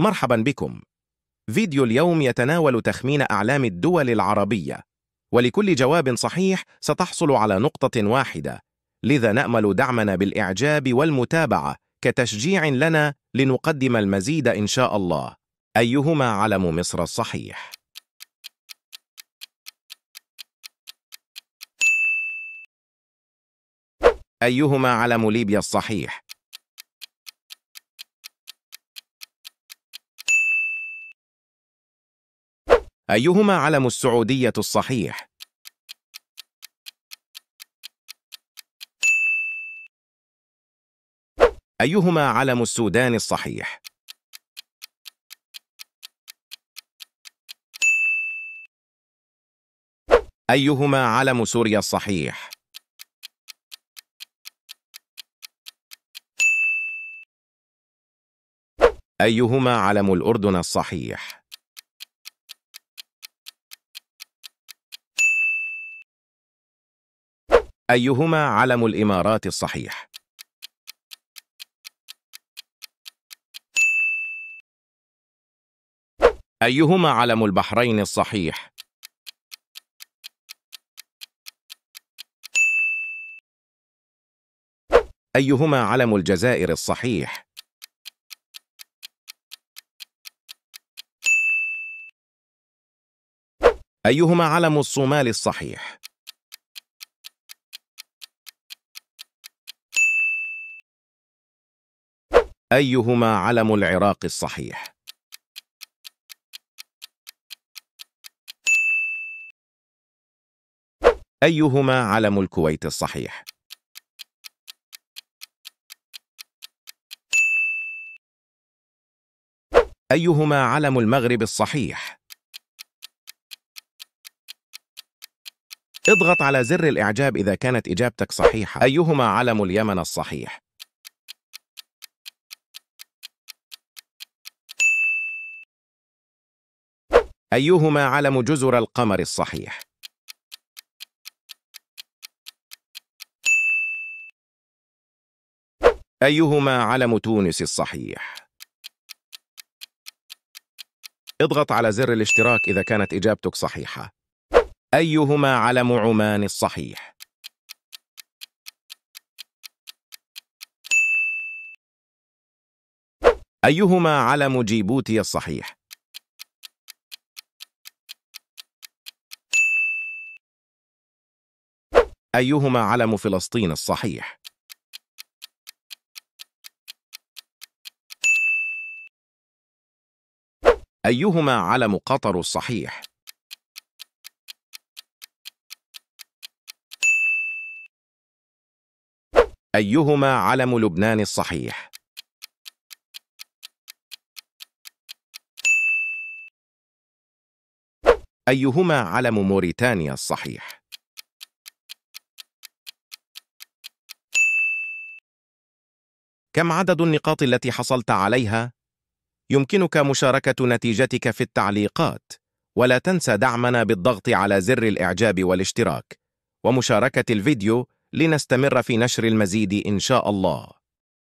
مرحبا بكم فيديو اليوم يتناول تخمين أعلام الدول العربية ولكل جواب صحيح ستحصل على نقطة واحدة لذا نأمل دعمنا بالإعجاب والمتابعة كتشجيع لنا لنقدم المزيد إن شاء الله أيهما علم مصر الصحيح؟ أيهما علم ليبيا الصحيح؟ أيهما علم السعودية الصحيح؟ أيهما علم السودان الصحيح؟ أيهما علم سوريا الصحيح؟ أيهما علم الأردن الصحيح؟ أيهما علم الإمارات الصحيح؟ أيهما علم البحرين الصحيح؟ أيهما علم الجزائر الصحيح؟ أيهما علم الصومال الصحيح؟ أيهما علم العراق الصحيح؟ أيهما علم الكويت الصحيح؟ أيهما علم المغرب الصحيح؟ اضغط على زر الإعجاب إذا كانت إجابتك صحيحة أيهما علم اليمن الصحيح؟ أيهما علم جزر القمر الصحيح؟ أيهما علم تونس الصحيح؟ اضغط على زر الاشتراك إذا كانت إجابتك صحيحة أيهما علم عمان الصحيح؟ أيهما علم جيبوتي الصحيح؟ أيهما علم فلسطين الصحيح؟ أيهما علم قطر الصحيح؟ أيهما علم لبنان الصحيح؟ أيهما علم موريتانيا الصحيح؟ كم عدد النقاط التي حصلت عليها؟ يمكنك مشاركة نتيجتك في التعليقات ولا تنسى دعمنا بالضغط على زر الإعجاب والاشتراك ومشاركة الفيديو لنستمر في نشر المزيد إن شاء الله